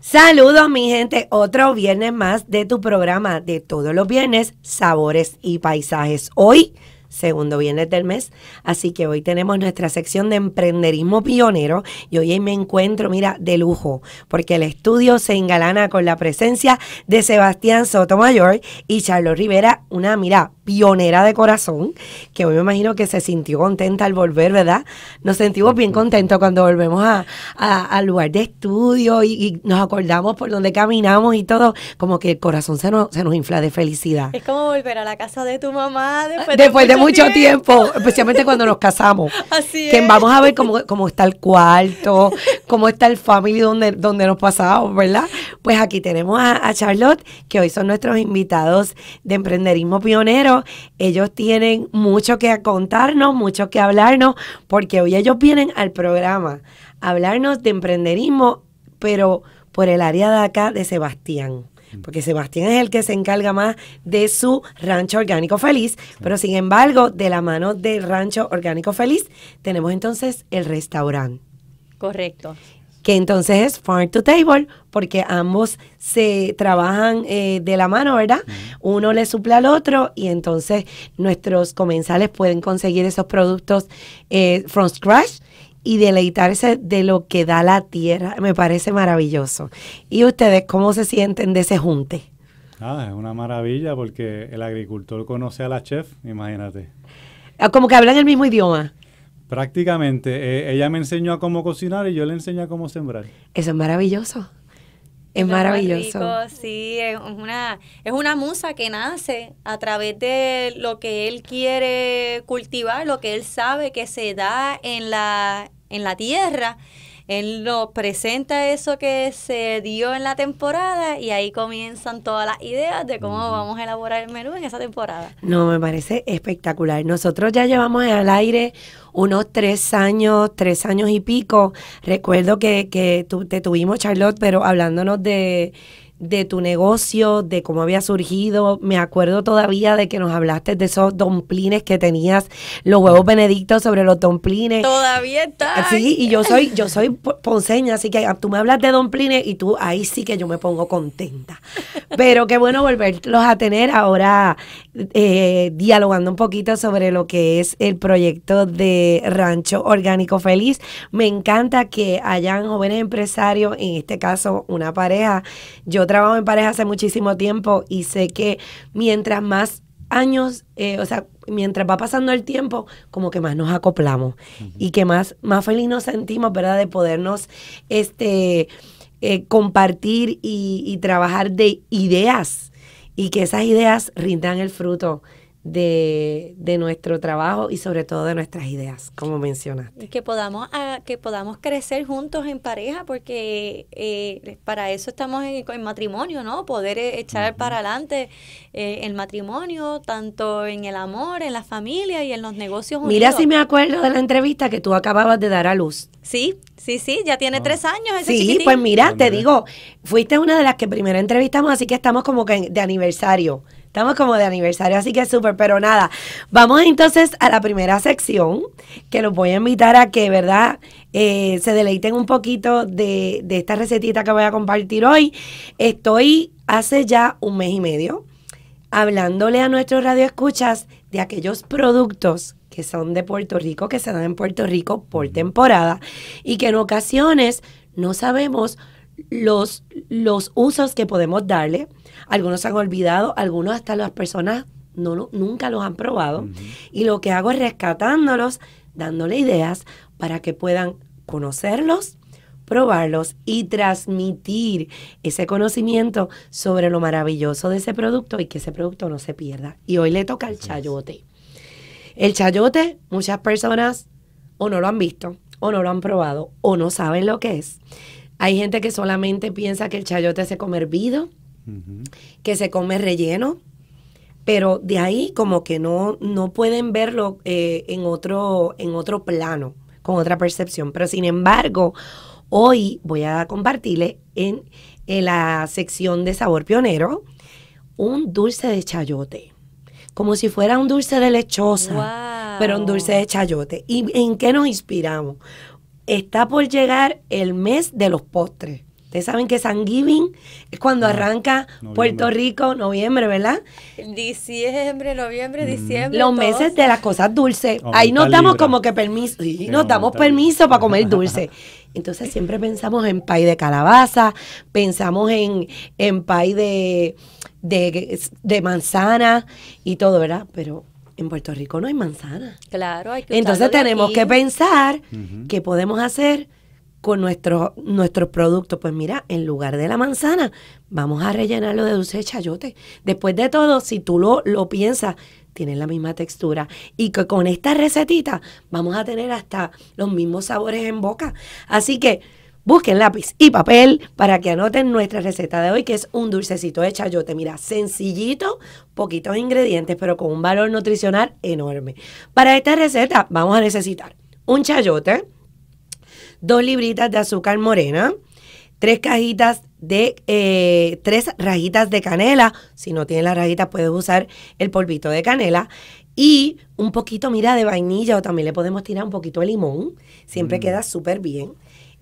Saludos mi gente, otro viernes más de tu programa de todos los viernes, sabores y paisajes. Hoy, segundo viernes del mes, así que hoy tenemos nuestra sección de emprenderismo pionero y hoy me encuentro, mira, de lujo, porque el estudio se engalana con la presencia de Sebastián Sotomayor y Charlo Rivera, una, mira, pionera de corazón, que hoy me imagino que se sintió contenta al volver, ¿verdad? Nos sentimos bien contentos cuando volvemos al lugar de estudio y, nos acordamos por donde caminamos y todo, como que el corazón se nos, se nos infla de felicidad. Es como volver a la casa de tu mamá después de, después mucho, de mucho tiempo. especialmente cuando nos casamos. Así que vamos a ver cómo, cómo está el cuarto, cómo está el family donde, donde nos pasamos, ¿verdad? Pues aquí tenemos a, a Charlotte, que hoy son nuestros invitados de Emprenderismo Pionero ellos tienen mucho que contarnos, mucho que hablarnos, porque hoy ellos vienen al programa a hablarnos de emprenderismo, pero por el área de acá de Sebastián porque Sebastián es el que se encarga más de su rancho orgánico feliz, pero sin embargo, de la mano del rancho orgánico feliz, tenemos entonces el restaurante. Correcto que entonces es farm to table, porque ambos se trabajan eh, de la mano, ¿verdad? Uno le suple al otro y entonces nuestros comensales pueden conseguir esos productos eh, from scratch y deleitarse de lo que da la tierra. Me parece maravilloso. ¿Y ustedes cómo se sienten de ese junte? Ah, es una maravilla porque el agricultor conoce a la chef, imagínate. Ah, como que hablan el mismo idioma. Prácticamente, eh, ella me enseñó a cómo cocinar y yo le enseñé a cómo sembrar. Eso es maravilloso. Es maravilloso. sí, es una, es una musa que nace a través de lo que él quiere cultivar, lo que él sabe que se da en la, en la tierra él nos presenta eso que se dio en la temporada y ahí comienzan todas las ideas de cómo vamos a elaborar el menú en esa temporada. No, me parece espectacular. Nosotros ya llevamos al aire unos tres años, tres años y pico. Recuerdo que, que te tuvimos, Charlotte, pero hablándonos de de tu negocio, de cómo había surgido. Me acuerdo todavía de que nos hablaste de esos domplines que tenías, los huevos benedictos sobre los domplines. Todavía está. Sí, y yo soy, yo soy ponceña, así que ah, tú me hablas de domplines y tú ahí sí que yo me pongo contenta. Pero qué bueno volverlos a tener ahora eh, dialogando un poquito sobre lo que es el proyecto de Rancho Orgánico Feliz. Me encanta que hayan jóvenes empresarios, en este caso una pareja. Yo trabajo en pareja hace muchísimo tiempo y sé que mientras más años, eh, o sea, mientras va pasando el tiempo, como que más nos acoplamos y que más, más feliz nos sentimos, ¿verdad? De podernos este, eh, compartir y trabajar de ideas y que esas ideas rindan el fruto de, de, nuestro trabajo y sobre todo de nuestras ideas, como mencionaste. Que podamos, a, ah, que podamos crecer juntos en pareja, porque eh, para eso estamos en, matrimonio, ¿no? Poder eh, echar para adelante eh, el matrimonio, tanto en el amor, en la familia y en los negocios. Mira si me acuerdo de la entrevista que tú acababas de dar a luz. Sí, sí, sí, ya tiene ah. tres años ese Sí, pues mira, te digo, fuiste una de las que primero entrevistamos, así que estamos como que de aniversario. Estamos como de aniversario, así que súper, pero nada. Vamos entonces a la primera sección, que los voy a invitar a que, ¿verdad? Eh, se deleiten un poquito de, de esta recetita que voy a compartir hoy. Estoy hace ya un mes y medio hablándole a nuestros radioescuchas de aquellos productos que son de Puerto Rico, que se dan en Puerto Rico por temporada y que en ocasiones no sabemos los, los usos que podemos darle. Algunos han olvidado, algunos hasta las personas no, nunca los han probado. Y lo que hago es rescatándolos, dándole ideas para que puedan conocerlos, probarlos y transmitir ese conocimiento sobre lo maravilloso de ese producto y que ese producto no se pierda. Y hoy le toca el chayote. El chayote, muchas personas o no lo han visto, o no lo han probado, o no saben lo que es. Hay gente que solamente piensa que el chayote se come hervido, que se come relleno, pero de ahí como que no, no pueden verlo eh, en, otro, en otro plano, con otra percepción. Pero sin embargo, hoy voy a compartirle en, la sección de sabor pionero un dulce de chayote como si fuera un dulce de lechosa, pero un dulce de chayote. ¿Y en qué nos inspiramos? está por llegar el mes de los postres. Ustedes saben que San Giving es cuando ah, arranca Puerto Rico, noviembre, ¿verdad? Diciembre, noviembre, mm. diciembre. Los meses de las cosas dulces. Ahí nos damos como que permiso, sí, nos damos permiso para comer dulce. Entonces siempre pensamos en pay de calabaza, pensamos en, en pay de, de, de manzana y todo, ¿verdad? Pero en Puerto Rico no hay manzana. Claro, hay que Entonces tenemos que pensar qué podemos hacer con nuestros nuestros productos. Pues mira, en lugar de la manzana, vamos a rellenarlo de dulce chayote. Después de todo, si tú lo, lo piensas, tiene la misma textura. Y que con esta recetita vamos a tener hasta los mismos sabores en boca. Así que Busquen lápiz y papel para que anoten nuestra receta de hoy, que es un dulcecito de chayote. Mira, sencillito, poquitos ingredientes, pero con un valor nutricional enorme. Para esta receta vamos a necesitar un chayote, dos libritas de azúcar morena, tres cajitas de eh, tres rajitas de canela. Si no tienes las rajitas, puedes usar el polvito de canela. Y un poquito, mira, de vainilla o también le podemos tirar un poquito de limón. Siempre mm. queda súper bien.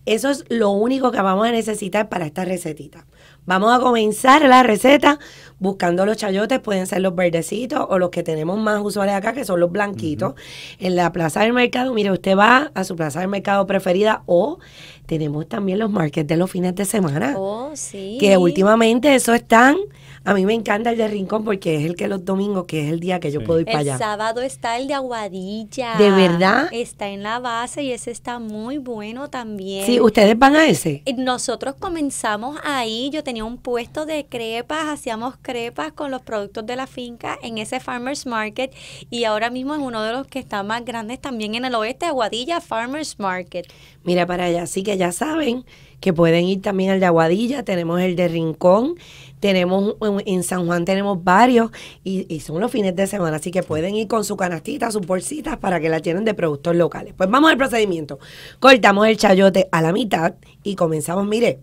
Eso es lo único que vamos a necesitar para esta recetita. Vamos a comenzar la receta buscando los chayotes, pueden ser los verdecitos o los que tenemos más usuarios acá, que son los blanquitos. En la plaza del mercado, mire, usted va a su plaza del mercado preferida o tenemos también los markets de los fines de semana. Oh, sí. Que últimamente eso están... A mí me encanta el de Rincón porque es el que los domingos, que es el día que yo puedo ir para allá. El sábado está el de Aguadilla. ¿De verdad? Está en la base y ese está muy bueno también. Sí, ¿ustedes van a ese? Eh, nosotros comenzamos ahí. Yo tenía un puesto de crepas, hacíamos crepas crepas con los productos de la finca en ese Farmers Market y ahora mismo es uno de los que está más grandes también en el oeste, Aguadilla Farmers Market. Mira para allá, así que ya saben que pueden ir también al de Aguadilla, tenemos el de Rincón, tenemos en San Juan tenemos varios y, y, son los fines de semana, así que pueden ir con su canastita, sus bolsitas para que la tienen de productos locales. Pues vamos al procedimiento. Cortamos el chayote a la mitad y comenzamos, mire,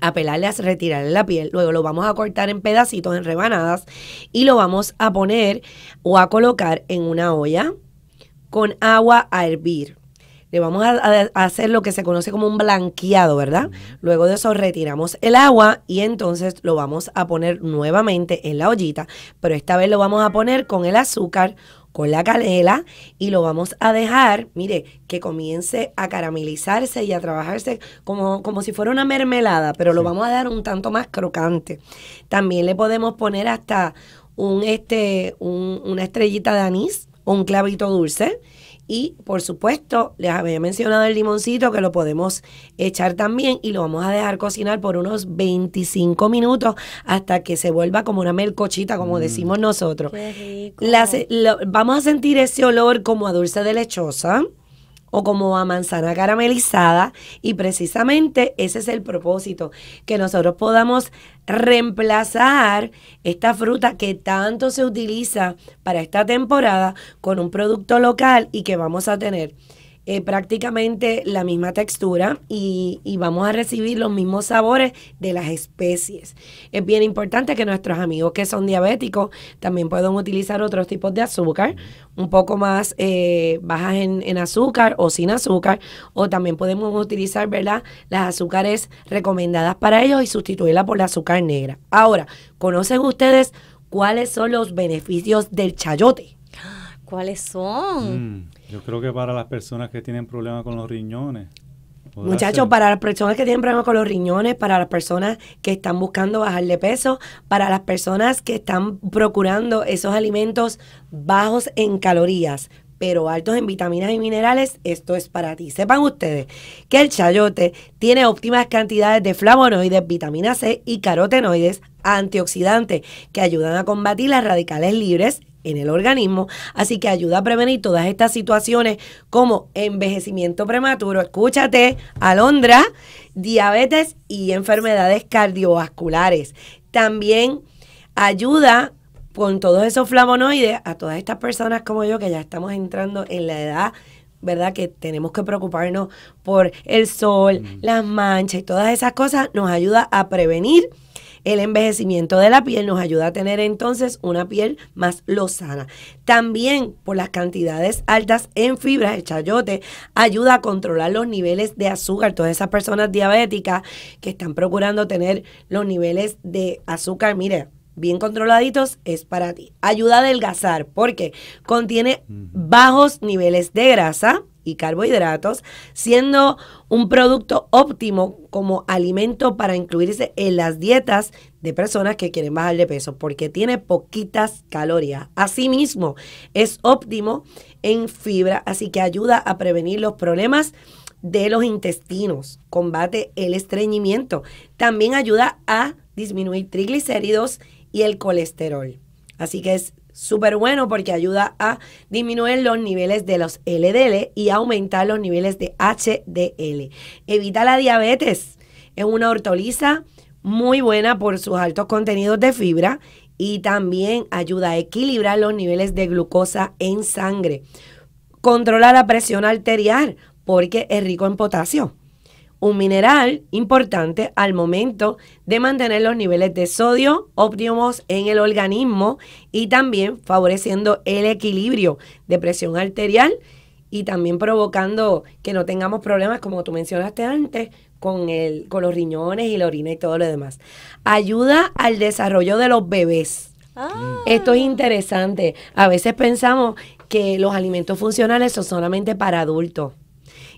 a a retirarle la piel. Luego lo vamos a cortar en pedacitos, en rebanadas, y lo vamos a poner o a colocar en una olla con agua a hervir. Le vamos a, a hacer lo que se conoce como un blanqueado, ¿verdad? Luego de eso retiramos el agua y entonces lo vamos a poner nuevamente en la ollita, pero esta vez lo vamos a poner con el azúcar con la canela y lo vamos a dejar, mire, que comience a caramelizarse y a trabajarse como, como si fuera una mermelada, pero lo vamos a dar un tanto más crocante. También le podemos poner hasta un, este, un, una estrellita de anís o un clavito dulce y por supuesto, les había mencionado el limoncito que lo podemos echar también y lo vamos a dejar cocinar por unos 25 minutos hasta que se vuelva como una melcochita, como mm. decimos nosotros. vamos a sentir ese olor como a dulce de lechosa o como a manzana caramelizada y precisamente ese es el propósito, que nosotros podamos reemplazar esta fruta que tanto se utiliza para esta temporada con un producto local y que vamos a tener eh, prácticamente la misma textura y, vamos a recibir los mismos sabores de las especies. Es bien importante que nuestros amigos que son diabéticos también puedan utilizar otros tipos de azúcar, un poco más eh, bajas en, azúcar o sin azúcar, o también podemos utilizar ¿verdad? las azúcares recomendadas para ellos y sustituirla por la azúcar negra. Ahora, ¿conocen ustedes cuáles son los beneficios del chayote? ¿Cuáles son? Mm. Yo creo que para las personas que tienen problemas con los riñones. Muchachos, para las personas que tienen problemas con los riñones, para las personas que están buscando bajar de peso, para las personas que están procurando esos alimentos bajos en calorías, pero altos en vitaminas y minerales, esto es para ti. Sepan ustedes que el chayote tiene óptimas cantidades de flavonoides, vitamina C y carotenoides antioxidantes que ayudan a combatir las radicales libres en el organismo. Así que ayuda a prevenir todas estas situaciones como envejecimiento prematuro, escúchate, alondra, diabetes y enfermedades cardiovasculares. También ayuda con todos esos flavonoides a todas estas personas como yo que ya estamos entrando en la edad ¿verdad? Que tenemos que preocuparnos por el sol, mm. las manchas y todas esas cosas, nos ayuda a prevenir el envejecimiento de la piel nos ayuda a tener entonces una piel más lozana. También por las cantidades altas en fibras, el chayote ayuda a controlar los niveles de azúcar. Todas esas personas diabéticas que están procurando tener los niveles de azúcar, mire, bien controladitos, es para ti. Ayuda a adelgazar porque contiene bajos niveles de grasa y carbohidratos, siendo un producto óptimo como alimento para incluirse en las dietas de personas que quieren bajar de peso porque tiene poquitas calorías. Asimismo, es óptimo en fibra, así que ayuda a prevenir los problemas de los intestinos, combate el estreñimiento, también ayuda a disminuir triglicéridos y el colesterol. Así que es súper bueno porque ayuda a disminuir los niveles de los LDL y aumentar los niveles de HDL. Evita la diabetes. Es una hortaliza muy buena por sus altos contenidos de fibra y también ayuda a equilibrar los niveles de glucosa en sangre. Controla la presión arterial porque es rico en potasio un mineral importante al momento de mantener los niveles de sodio óptimos en el organismo y también favoreciendo el equilibrio de presión arterial y también provocando que no tengamos problemas, como tú mencionaste antes, con, el, con los riñones y la orina y todo lo demás. Ayuda al desarrollo de los bebés. Ah. Esto es interesante. A veces pensamos que los alimentos funcionales son solamente para adultos.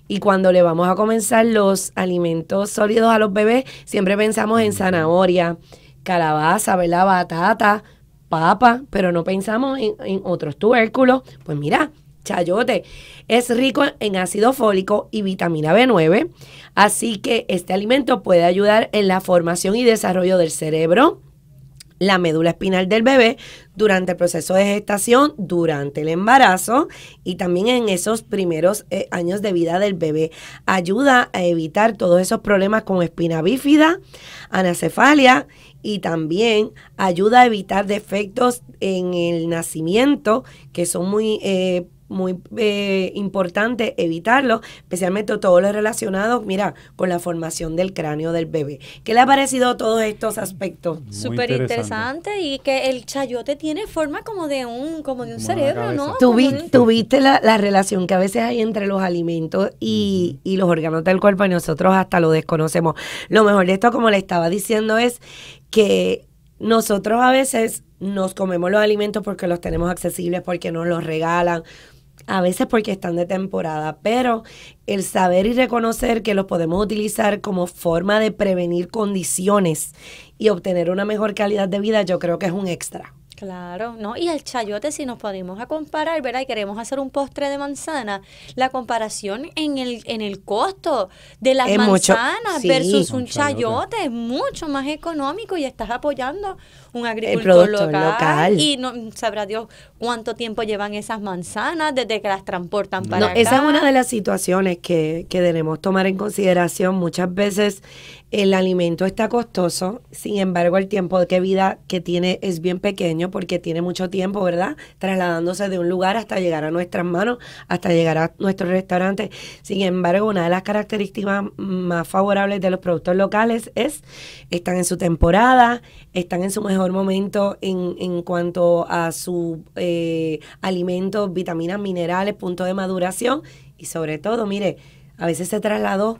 Y cuando le vamos a comenzar los alimentos sólidos a los bebés, siempre pensamos en zanahoria, calabaza, ¿verdad? Batata, papa, pero no pensamos en, en otros tubérculos. Pues mira, chayote. Es rico en ácido fólico y vitamina B9, así que este alimento puede ayudar en la formación y desarrollo del cerebro, la médula espinal del bebé durante el proceso de gestación, durante el embarazo y también en esos primeros eh, años de vida del bebé. Ayuda a evitar todos esos problemas con espina bífida, anacefalia y también ayuda a evitar defectos en el nacimiento que son muy eh, muy eh, importante evitarlo, especialmente todo lo relacionado, mira, con la formación del cráneo del bebé. ¿Qué le ha parecido todos estos aspectos? Súper interesante. y que el chayote tiene forma como de un, como de un cerebro, ¿no? Tuviste la, relación que a veces hay entre los alimentos y, y los órganos del cuerpo y nosotros hasta lo desconocemos. Lo mejor de esto, como le estaba diciendo, es que nosotros a veces nos comemos los alimentos porque los tenemos accesibles, porque nos los regalan, a veces porque están de temporada, pero el saber y reconocer que los podemos utilizar como forma de prevenir condiciones y obtener una mejor calidad de vida, yo creo que es un extra. Claro, ¿no? Y el chayote, si nos podemos a comparar, ¿verdad? Y queremos hacer un postre de manzana, la comparación en el, en el costo de las manzanas versus un chayote. es mucho más económico y estás apoyando un agricultor local, Y no sabrá Dios cuánto tiempo llevan esas manzanas desde que las transportan para Esa es una de las situaciones que, que debemos tomar en consideración. Muchas veces el alimento está costoso, sin embargo el tiempo de que vida que tiene es bien pequeño porque tiene mucho tiempo, ¿verdad? Trasladándose de un lugar hasta llegar a nuestras manos, hasta llegar a nuestro restaurante. Sin embargo, una de las características más favorables de los productos locales es, están en su temporada, están en su mejor momento en, cuanto a su eh, alimento, vitaminas, minerales, punto de maduración y sobre todo, mire, a veces se trasladó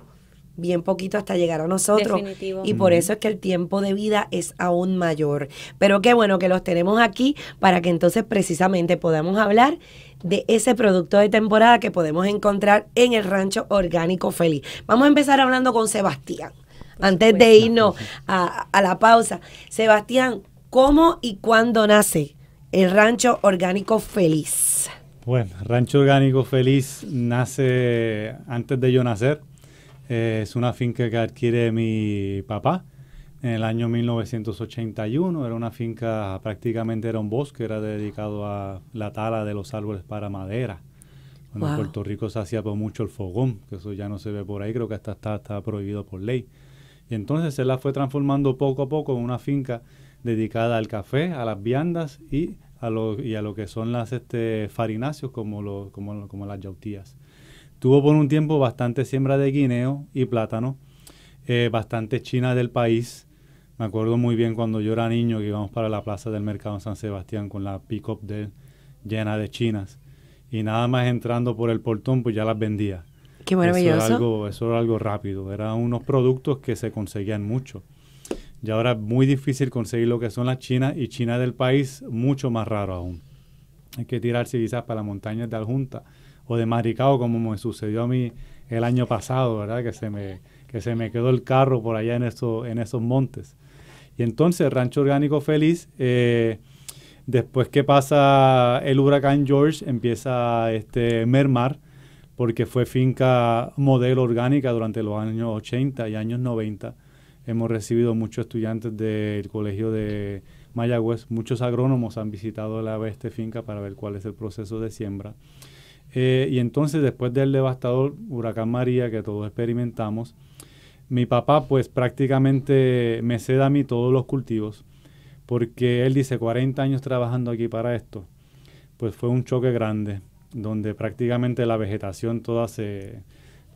bien poquito hasta llegar a nosotros. Y por eso es que el tiempo de vida es aún mayor. Pero qué bueno que los tenemos aquí para que entonces precisamente podamos hablar de ese producto de temporada que podemos encontrar en el rancho orgánico feliz. Vamos a empezar hablando con Sebastián. Antes de irnos a, a la pausa, Sebastián, ¿cómo y cuándo nace el rancho orgánico feliz? Bueno, Rancho Orgánico Feliz nace antes de yo nacer, eh, es una finca que adquiere mi papá en el año 1981. Era una finca, prácticamente era un bosque, era dedicado a la tala de los árboles para madera. Cuando En Puerto Rico se hacía por pues, mucho el fogón, que eso ya no se ve por ahí, creo que hasta está, está prohibido por ley. Y entonces se la fue transformando poco a poco en una finca dedicada al café, a las viandas y a lo, que son las este, farináceos como, como, como las yautías. Tuvo por un tiempo bastante siembra de guineo y plátano, eh, bastante china del país. Me acuerdo muy bien cuando yo era niño que íbamos para la plaza del mercado San Sebastián con la pick-up de, llena de chinas. Y nada más entrando por el portón, pues ya las vendía. Qué maravilloso. Eso era algo, eso algo rápido. Eran unos productos que se conseguían mucho. Y ahora es muy difícil conseguir lo que son las chinas y China del país, mucho más raro aún. Hay que tirarse quizás para las montañas de Aljunta o de maricao, como me sucedió a mí el año pasado, ¿verdad? Que se me, que se me quedó el carro por allá en, en esos montes. Y entonces Rancho Orgánico Feliz, eh, después que pasa el huracán George, empieza este mermar, porque fue finca modelo orgánica durante los años 80 y años 90. Hemos recibido muchos estudiantes del colegio de Mayagüez, muchos agrónomos han visitado la este finca para ver cuál es el proceso de siembra. Eh, y entonces después del devastador huracán María que todos experimentamos, mi papá pues prácticamente me ceda a mí todos los cultivos, porque él dice 40 años trabajando aquí para esto, pues fue un choque grande, donde prácticamente la vegetación toda se,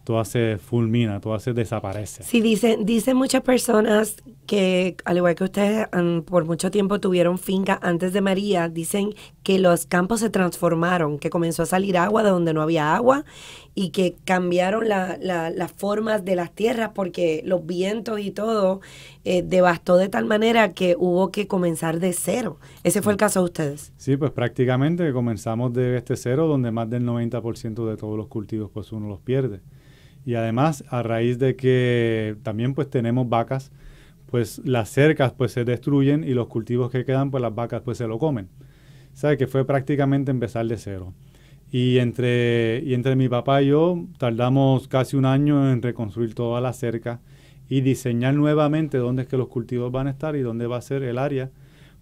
todo se fulmina, todo se desaparece. Sí, dicen, dicen muchas personas que, al igual que ustedes por mucho tiempo tuvieron finca antes de María, dicen que los campos se transformaron, que comenzó a salir agua de donde no había agua y que cambiaron la, la, las formas de las tierras porque los vientos y todo eh, devastó de tal manera que hubo que comenzar de cero. Ese fue el caso de ustedes. Sí, pues prácticamente comenzamos de este cero donde más del 90% de todos los cultivos pues uno los pierde. Y además, a raíz de que también pues tenemos vacas, pues las cercas pues se destruyen y los cultivos que quedan pues las vacas pues se lo comen. sabe Que fue prácticamente empezar de cero. Y entre, entre mi papá y yo tardamos casi un año en reconstruir toda la cerca y diseñar nuevamente dónde es que los cultivos van a estar y dónde va a ser el área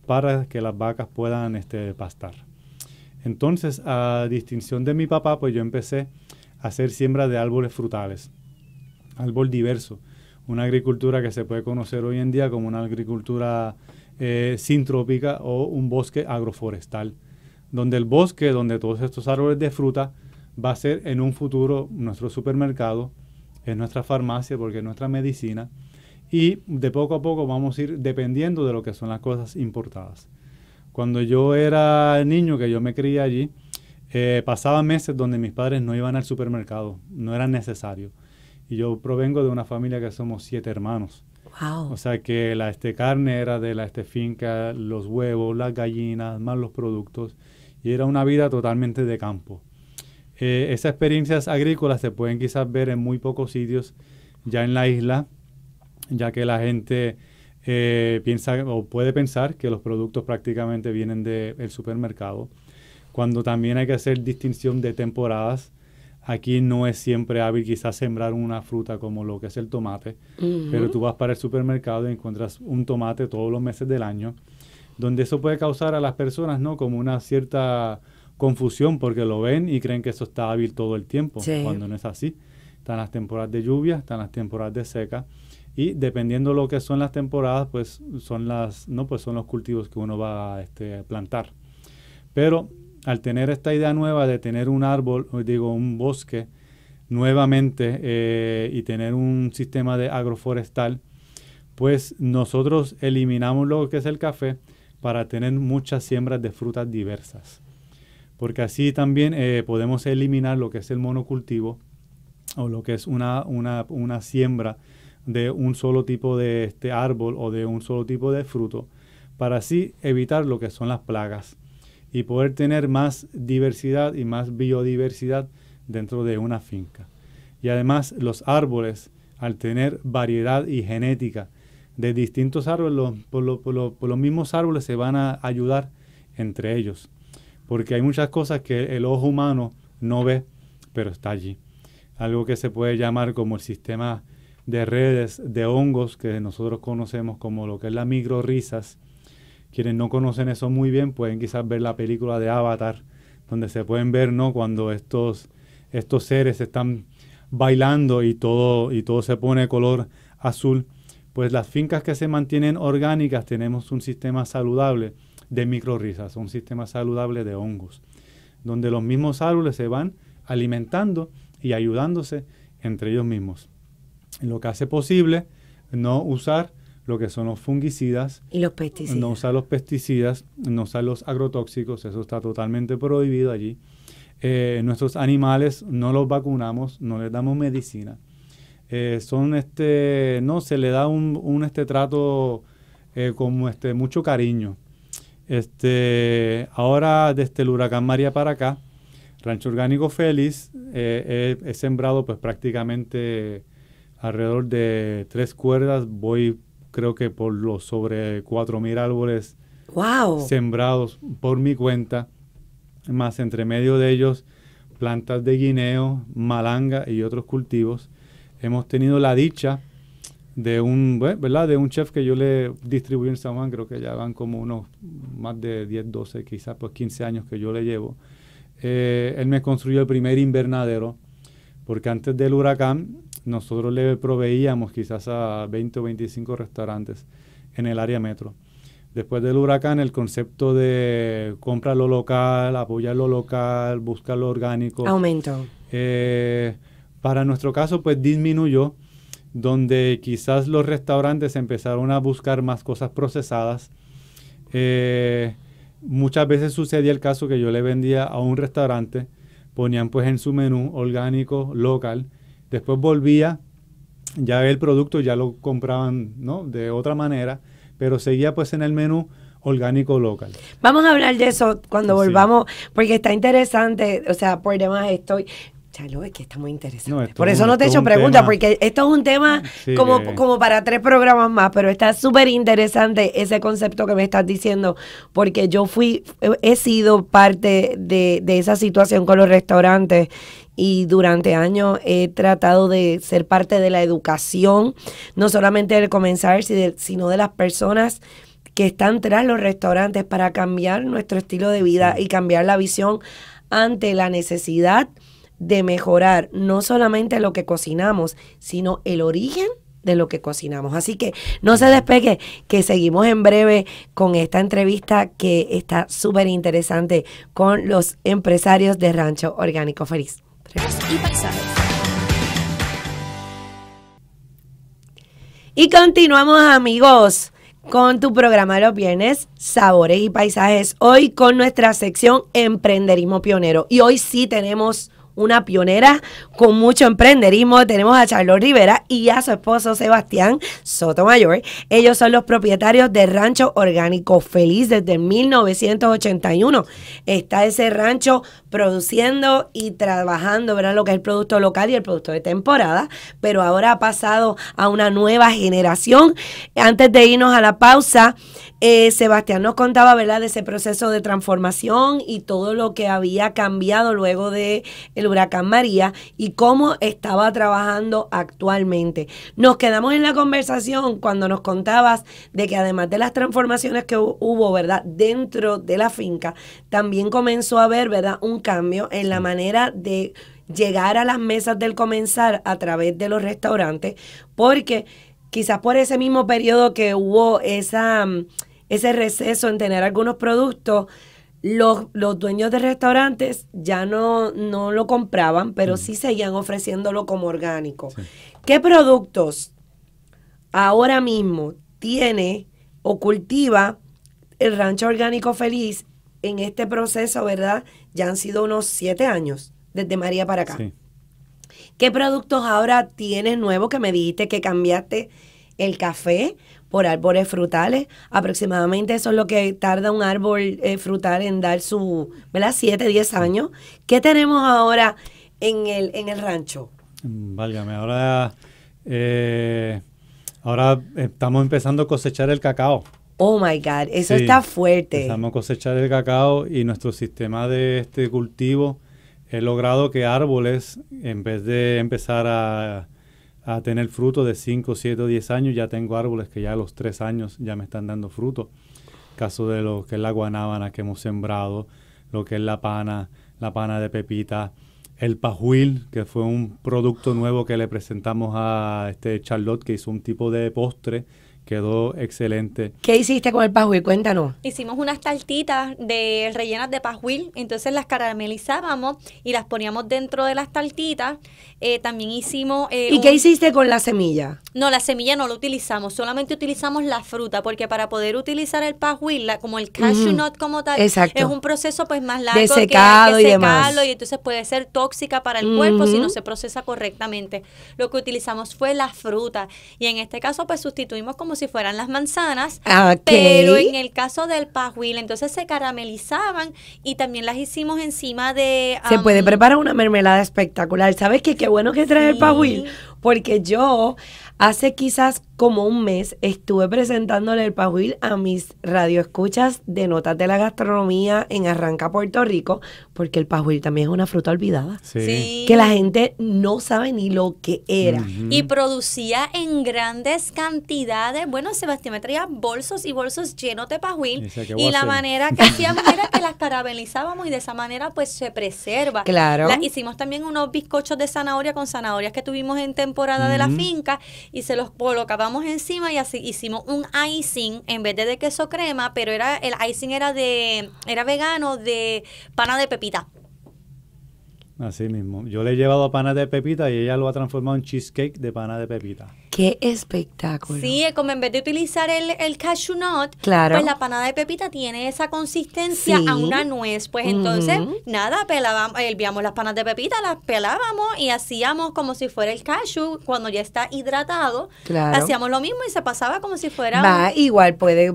para que las vacas puedan este, pastar. Entonces, a distinción de mi papá, pues yo empecé hacer siembra de árboles frutales, árbol diverso, una agricultura que se puede conocer hoy en día como una agricultura eh, sintrópica o un bosque agroforestal, donde el bosque, donde todos estos árboles de fruta, va a ser en un futuro nuestro supermercado, es nuestra farmacia, porque es nuestra medicina, y de poco a poco vamos a ir dependiendo de lo que son las cosas importadas. Cuando yo era niño, que yo me crié allí, eh, pasaba pasaban meses donde mis padres no iban al supermercado, no era necesario. Y yo provengo de una familia que somos siete hermanos. O sea que la este, carne era de la este, finca, los huevos, las gallinas, más los productos. Y era una vida totalmente de campo. Eh, esas experiencias agrícolas se pueden quizás ver en muy pocos sitios ya en la isla, ya que la gente eh, piensa o puede pensar que los productos prácticamente vienen del supermercado cuando también hay que hacer distinción de temporadas. Aquí no es siempre hábil quizás sembrar una fruta como lo que es el tomate, pero tú vas para el supermercado y encuentras un tomate todos los meses del año, donde eso puede causar a las personas, ¿no? Como una cierta confusión porque lo ven y creen que eso está hábil todo el tiempo, cuando no es así. Están las temporadas de lluvia, están las temporadas de seca y dependiendo lo que son las temporadas, pues son las no pues son los cultivos que uno va este, a plantar. Pero al tener esta idea nueva de tener un árbol, digo, un bosque nuevamente eh, y tener un sistema de agroforestal, pues nosotros eliminamos lo que es el café para tener muchas siembras de frutas diversas. Porque así también eh, podemos eliminar lo que es el monocultivo o lo que es una, una, una siembra de un solo tipo de este árbol o de un solo tipo de fruto, para así evitar lo que son las plagas y poder tener más diversidad y más biodiversidad dentro de una finca. Y además los árboles, al tener variedad y genética de distintos árboles, por, los mismos árboles se van a ayudar entre ellos. Porque hay muchas cosas que el ojo humano no ve, pero está allí. Algo que se puede llamar como el sistema de redes de hongos que nosotros conocemos como lo que es la risas quienes no conocen eso muy bien pueden quizás ver la película de Avatar, donde se pueden ver, ¿no? Cuando estos, estos seres están bailando y todo, y todo se pone color azul. Pues las fincas que se mantienen orgánicas tenemos un sistema saludable de micorrizas un sistema saludable de hongos, donde los mismos árboles se van alimentando y ayudándose entre ellos mismos. Lo que hace posible no usar lo que son los fungicidas. Y los pesticidas. No usar los pesticidas, no usar los agrotóxicos, eso está totalmente prohibido allí. Eh, nuestros animales no los vacunamos, no les damos medicina. Eh, son este, no, se le da un, este trato eh, como este, mucho cariño. Este, ahora desde el huracán María para acá, Rancho Orgánico Félix, he, he, sembrado pues prácticamente alrededor de tres cuerdas, voy creo que por los sobre 4.000 árboles sembrados por mi cuenta, más entre medio de ellos plantas de guineo, malanga y otros cultivos. Hemos tenido la dicha de un, ¿verdad? de un chef que yo le distribuí en San Juan, creo que ya van como unos más de 10, 12, quizás pues 15 años que yo le llevo. Eh, él me construyó el primer invernadero, porque antes del huracán nosotros le proveíamos quizás a 20 o 25 restaurantes en el área metro. Después del huracán, el concepto de compra lo local, apoyar lo local, buscar lo orgánico. Aumentó. Eh, para nuestro caso, pues disminuyó, donde quizás los restaurantes empezaron a buscar más cosas procesadas. Eh, muchas veces sucedía el caso que yo le vendía a un restaurante, ponían pues en su menú orgánico, local, Después volvía, ya el producto ya lo compraban ¿no? de otra manera, pero seguía pues en el menú orgánico local. Vamos a hablar de eso cuando volvamos, porque está interesante, o sea, por demás estoy, Chalo, es que está muy interesante. Por eso no te he hecho preguntas, porque esto es un tema como, eh. como para tres programas más, pero está súper interesante ese concepto que me estás diciendo, porque yo fui, he sido parte de, de esa situación con los restaurantes y durante años he tratado de ser parte de la educación, no solamente del comenzar, sino de las personas que están tras los restaurantes para cambiar nuestro estilo de vida y cambiar la visión ante la necesidad de mejorar no solamente lo que cocinamos, sino el origen de lo que cocinamos. Así que no se despegue, que seguimos en breve con esta entrevista que está súper interesante con los empresarios de Rancho Orgánico Feliz. Y continuamos amigos con tu programa de los viernes, Sabores y Paisajes, hoy con nuestra sección Emprenderismo Pionero. Y hoy sí tenemos una pionera con mucho emprenderismo. Tenemos a Charlotte Rivera y a su esposo Sebastián Sotomayor. Ellos son los propietarios de Rancho Orgánico Feliz desde 1981. Está ese rancho produciendo y trabajando, ¿verdad? Lo que es el producto local y el producto de temporada, pero ahora ha pasado a una nueva generación. Antes de irnos a la pausa, eh, Sebastián nos contaba, ¿verdad?, de ese proceso de transformación y todo lo que había cambiado luego de el huracán María y cómo estaba trabajando actualmente. Nos quedamos en la conversación cuando nos contabas de que además de las transformaciones que hubo, ¿verdad?, dentro de la finca, también comenzó a haber, ¿verdad?, un cambio en la manera de llegar a las mesas del Comenzar a través de los restaurantes, porque quizás por ese mismo periodo que hubo esa mm, ese receso en tener algunos productos, los, dueños de restaurantes ya no, no lo compraban, pero mm. sí seguían ofreciéndolo como orgánico. ¿Qué productos ahora mismo tiene o cultiva el Rancho Orgánico Feliz en este proceso, verdad? Ya han sido unos siete años desde María para acá. ¿Qué productos ahora tienes nuevos que me dijiste que cambiaste el café por árboles frutales. Aproximadamente eso es lo que tarda un árbol eh, frutal en dar su, ¿verdad? 7, 10 años. ¿Qué tenemos ahora en el, en el rancho? Mm, válgame, ahora, eh, ahora estamos empezando a cosechar el cacao. Oh my God, eso está fuerte. Empezamos a cosechar el cacao y nuestro sistema de este cultivo he logrado que árboles, en vez de empezar a a tener fruto de 5, 7 o 10 años. Ya tengo árboles que ya a los 3 años ya me están dando fruto. Caso de lo que es la guanábana que hemos sembrado, lo que es la pana, la pana de pepita, el pajuil, que fue un producto nuevo que le presentamos a este Charlotte, que hizo un tipo de postre quedó excelente. ¿Qué hiciste con el pajuil? Cuéntanos. Hicimos unas tartitas de rellenas de pajuil, entonces las caramelizábamos y las poníamos dentro de las tartitas. Eh, también hicimos... Eh, ¿Y qué hiciste con la semilla? No, la semilla no la utilizamos, solamente utilizamos la fruta, porque para poder utilizar el pajuil, como el cashew nut como tal, es un proceso pues más largo. De secado que, y secarlo, demás. Y entonces puede ser tóxica para el cuerpo si no se procesa correctamente. Lo que utilizamos fue la fruta y en este caso pues sustituimos como si fueran las manzanas, ah, pero en el caso del pajuil, entonces se caramelizaban y también las hicimos encima de... se puede preparar una mermelada espectacular. ¿Sabes qué? Qué bueno que trae el porque yo hace quizás como un mes estuve presentándole el Pajuil a mis radioescuchas de Notas de la Gastronomía en Arranca, Puerto Rico, porque el Pajuil también es una fruta olvidada. Que la gente no sabe ni lo que era. Y producía en grandes cantidades. Bueno, Sebastián me traía bolsos y bolsos llenos de Pajuil. Y, la manera que hacíamos era que las caramelizábamos y de esa manera pues se preserva. Claro. hicimos también unos bizcochos de zanahoria con zanahorias que tuvimos en temporada de la finca y se los colocábamos encima y así hicimos un icing en vez de, queso crema, pero era el icing era de era vegano de pana de pepita. Así mismo. Yo le he llevado panas de pepita y ella lo ha transformado en cheesecake de panas de pepita. ¡Qué espectáculo! Sí, como en vez de utilizar el, el cashew nut, claro. pues la panada de pepita tiene esa consistencia a una nuez. Pues entonces, nada, pelábamos, hervíamos las panas de pepita, las pelábamos y hacíamos como si fuera el cashew. Cuando ya está hidratado, hacíamos lo mismo y se pasaba como si fuera... Va, igual puede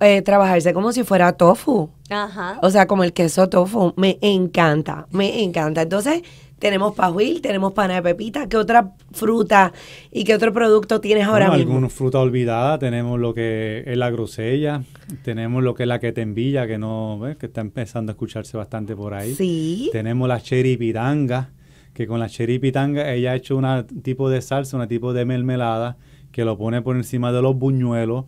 eh, trabajarse como si fuera tofu. Ajá. O sea, como el queso tofu. Me encanta, me encanta. Entonces, tenemos pajuil, tenemos pan de pepita. ¿Qué otra fruta y qué otro producto tienes ahora mismo? Alguna fruta olvidada. Tenemos lo que es la grosella, tenemos lo que es la quetembilla, que no que está empezando a escucharse bastante por ahí. Sí. Tenemos la cheripitanga, que con la cheripitanga ella ha hecho un tipo de salsa, un tipo de mermelada, que lo pone por encima de los buñuelos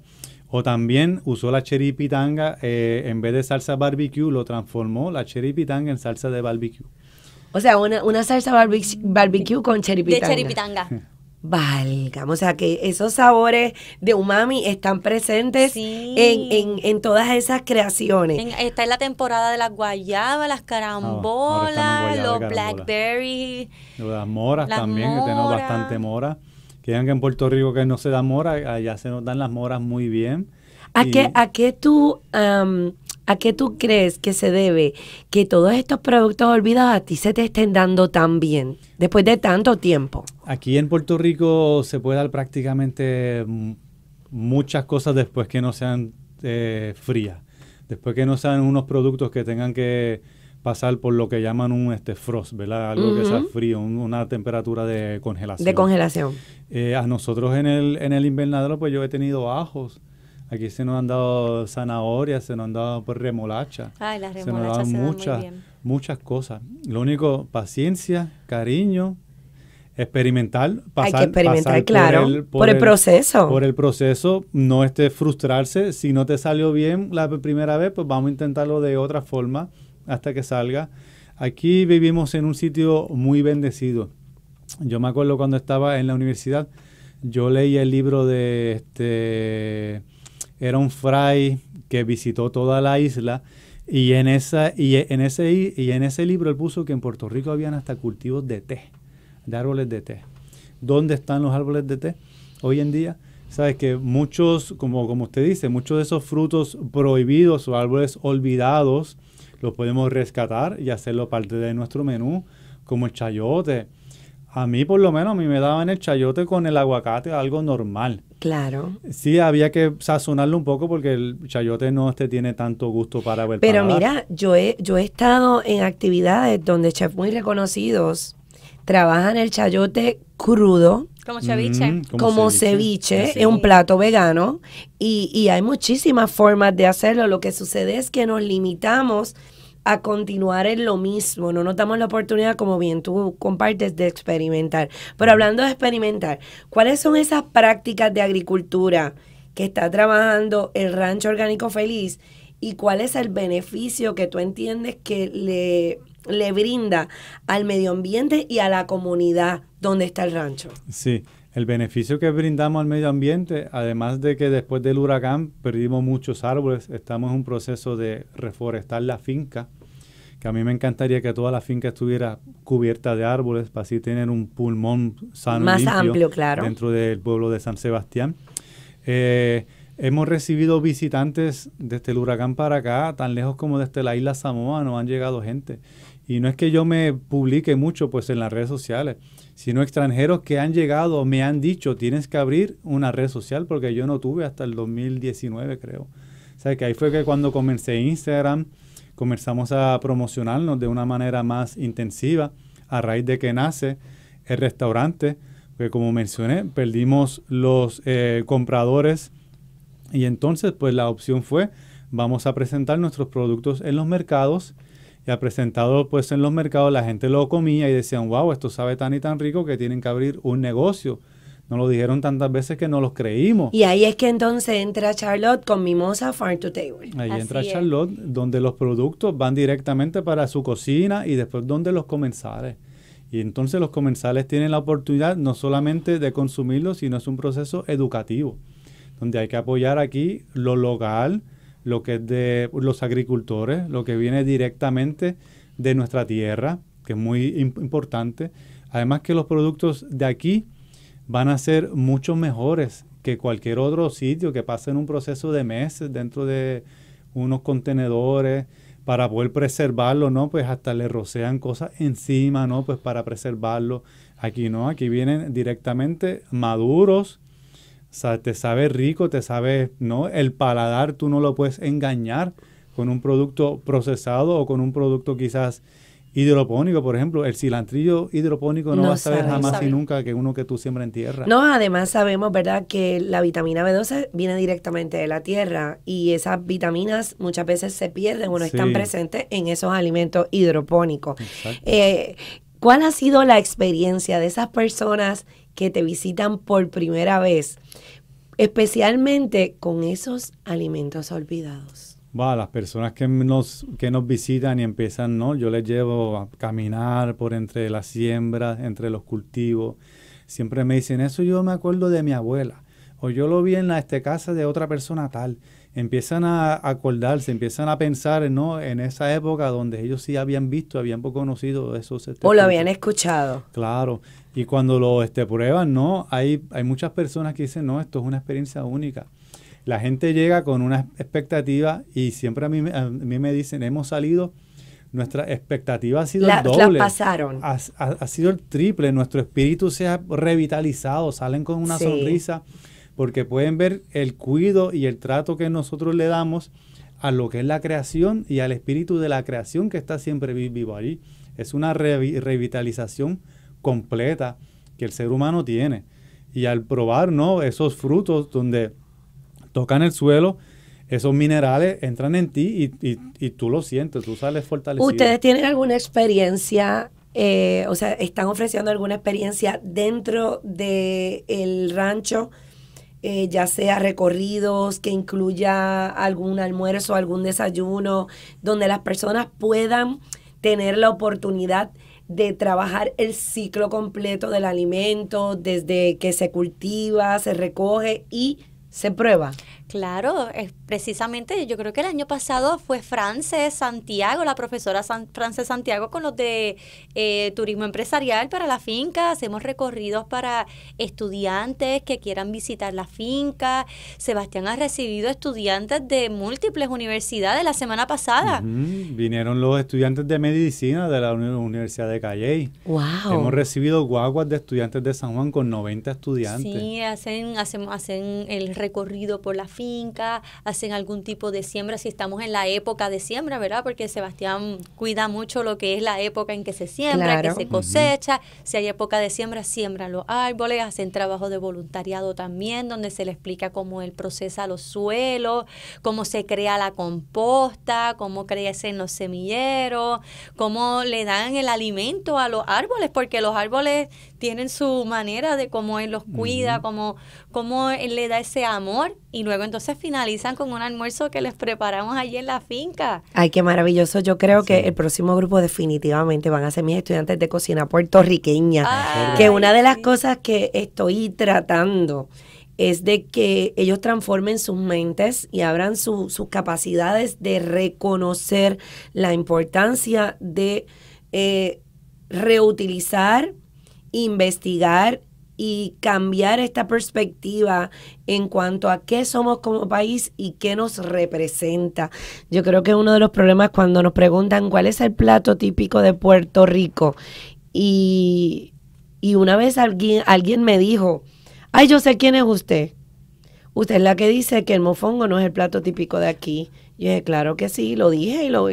o también usó la cheripitanga, eh, en vez de salsa barbecue, lo transformó la pitanga en salsa de barbecue. O sea, una, salsa barbecue, con cheripitanga. De cheripitanga. Valga, o sea que esos sabores de umami están presentes en, todas esas creaciones. está en la temporada de las ah, guayaba las carambolas, los blackberry. Las moras también, que tenemos bastante moras que que en Puerto Rico que no se da mora, allá se nos dan las moras muy bien. ¿A, qué, a qué tú... ¿A qué tú crees que se debe que todos estos productos olvidados a ti se te estén dando tan bien después de tanto tiempo? Aquí en Puerto Rico se puede dar prácticamente muchas cosas después que no sean eh, frías, después que no sean unos productos que tengan que pasar por lo que llaman un este, frost, ¿verdad? Algo que sea frío, una temperatura de congelación. De congelación. Eh, a nosotros en el, en el invernadero, pues yo he tenido ajos. Aquí se nos han dado zanahorias, se nos han dado pues, remolacha. remolachas se nos han dado muchas, muchas cosas. Lo único, paciencia, cariño, experimentar, pasar, Hay que experimentar, claro, por el, proceso. Por el proceso, no esté frustrarse. Si no te salió bien la primera vez, pues vamos a intentarlo de otra forma hasta que salga. Aquí vivimos en un sitio muy bendecido. Yo me acuerdo cuando estaba en la universidad, yo leía el libro de este, era un fray que visitó toda la isla y en, esa, y en, ese, y en ese libro él puso que en Puerto Rico habían hasta cultivos de té, de árboles de té. ¿Dónde están los árboles de té hoy en día? Sabes que muchos, como, como usted dice, muchos de esos frutos prohibidos o árboles olvidados lo podemos rescatar y hacerlo parte de nuestro menú, como el chayote. A mí, por lo menos, a mí me daban el chayote con el aguacate, algo normal. Claro. Sí, había que sazonarlo un poco porque el chayote no te tiene tanto gusto para ver. Pero mira, yo he, yo he estado en actividades donde chefs muy reconocidos trabajan el chayote crudo. Como ceviche. Mm, como, ceviche, es un plato vegano y, y hay muchísimas formas de hacerlo. Lo que sucede es que nos limitamos a continuar en lo mismo, no nos damos la oportunidad, como bien tú compartes, de experimentar. Pero hablando de experimentar, ¿cuáles son esas prácticas de agricultura que está trabajando el Rancho Orgánico Feliz y cuál es el beneficio que tú entiendes que le le brinda al medio ambiente y a la comunidad donde está el rancho. Sí, el beneficio que brindamos al medio ambiente, además de que después del huracán perdimos muchos árboles, estamos en un proceso de reforestar la finca, que a mí me encantaría que toda la finca estuviera cubierta de árboles para así tener un pulmón sano más amplio, dentro del pueblo de San Sebastián. Eh, hemos recibido visitantes desde el huracán para acá, tan lejos como desde la isla Samoa, nos han llegado gente. Y no es que yo me publique mucho pues en las redes sociales, sino extranjeros que han llegado me han dicho, tienes que abrir una red social porque yo no tuve hasta el 2019 creo. O sea que ahí fue que cuando comencé Instagram, comenzamos a promocionarnos de una manera más intensiva a raíz de que nace el restaurante, que como mencioné, perdimos los eh, compradores y entonces pues la opción fue, vamos a presentar nuestros productos en los mercados y ha presentado pues en los mercados la gente lo comía y decían, wow, esto sabe tan y tan rico que tienen que abrir un negocio. Nos lo dijeron tantas veces que no los creímos. Y ahí es que entonces entra Charlotte con Mimosa Farm to Table. Ahí entra Charlotte, donde los productos van directamente para su cocina y después donde los comensales. Y entonces los comensales tienen la oportunidad no solamente de consumirlos, sino es un proceso educativo, donde hay que apoyar aquí lo local, lo que es de los agricultores, lo que viene directamente de nuestra tierra, que es muy importante. Además que los productos de aquí van a ser mucho mejores que cualquier otro sitio que pasen en un proceso de meses dentro de unos contenedores para poder preservarlo, ¿no? Pues hasta le rocean cosas encima, ¿no? Pues para preservarlo. Aquí no, aquí vienen directamente maduros, o sea, te sabe rico, te sabe, ¿no? El paladar tú no lo puedes engañar con un producto procesado o con un producto quizás hidropónico, por ejemplo, el cilantrillo hidropónico no, va a saber jamás y nunca que uno que tú siembra en tierra. No, además sabemos, ¿verdad?, que la vitamina B12 viene directamente de la tierra y esas vitaminas muchas veces se pierden o no están presentes en esos alimentos hidropónicos. Eh, ¿Cuál ha sido la experiencia de esas personas que te visitan por primera vez, especialmente con esos alimentos olvidados. Va, las personas que nos, que nos visitan y empiezan, ¿no? Yo les llevo a caminar por entre las siembras, entre los cultivos. Siempre me dicen, eso yo me acuerdo de mi abuela. O yo lo vi en la este casa de otra persona tal. Empiezan a acordarse, empiezan a pensar ¿no? en esa época donde ellos sí habían visto, habían conocido esos... o lo habían escuchado. Claro. Y cuando lo este, prueban, no, hay, hay muchas personas que dicen, no, esto es una experiencia única. La gente llega con una expectativa y siempre a mí, a mí me dicen, hemos salido, nuestra expectativa ha sido el doble. pasaron. Ha, sido el triple, nuestro espíritu se ha revitalizado, salen con una sonrisa, porque pueden ver el cuido y el trato que nosotros le damos a lo que es la creación y al espíritu de la creación que está siempre vivo ahí Es una revitalización completa que el ser humano tiene. Y al probar ¿no? esos frutos donde tocan el suelo, esos minerales entran en ti y, tú lo sientes, tú sales fortalecido. ¿Ustedes tienen alguna experiencia eh, o sea, están ofreciendo alguna experiencia dentro del el rancho, eh, ya sea recorridos que incluya algún almuerzo, algún desayuno, donde las personas puedan tener la oportunidad de trabajar el ciclo completo del alimento, desde que se cultiva, se recoge y se prueba. Claro, es, precisamente yo creo que el año pasado fue Frances Santiago, la profesora San, Frances Santiago con los de eh, turismo empresarial para la finca. Hacemos recorridos para estudiantes que quieran visitar la finca. Sebastián ha recibido estudiantes de múltiples universidades la semana pasada. Vinieron los estudiantes de medicina de la Universidad de Calley. Hemos recibido guaguas de estudiantes de San Juan con 90 estudiantes. Sí, hacen, hacen, hacen el recorrido por la finca hacen algún tipo de siembra, si estamos en la época de siembra, ¿verdad? Porque Sebastián cuida mucho lo que es la época en que se siembra, que se cosecha, si hay época de siembra, siembran los árboles, hacen trabajo de voluntariado también, donde se le explica cómo él procesa los suelos, cómo se crea la composta, cómo crecen los semilleros, cómo le dan el alimento a los árboles, porque los árboles tienen su manera de cómo él los cuida, cómo, cómo él le da ese amor y luego entonces finalizan con un almuerzo que les preparamos allí en la finca. Ay, qué maravilloso. Yo creo que el próximo grupo definitivamente van a ser mis estudiantes de cocina puertorriqueña, que una de las cosas que estoy tratando es de que ellos transformen sus mentes y abran sus capacidades de reconocer la importancia de eh, reutilizar, investigar y cambiar esta perspectiva en cuanto a qué somos como país y qué nos representa. Yo creo que uno de los problemas cuando nos preguntan cuál es el plato típico de Puerto Rico y, una vez alguien, alguien me dijo, ay, yo sé quién es usted. Usted es la que dice que el mofongo no es el plato típico de aquí y claro que sí, lo dije y lo,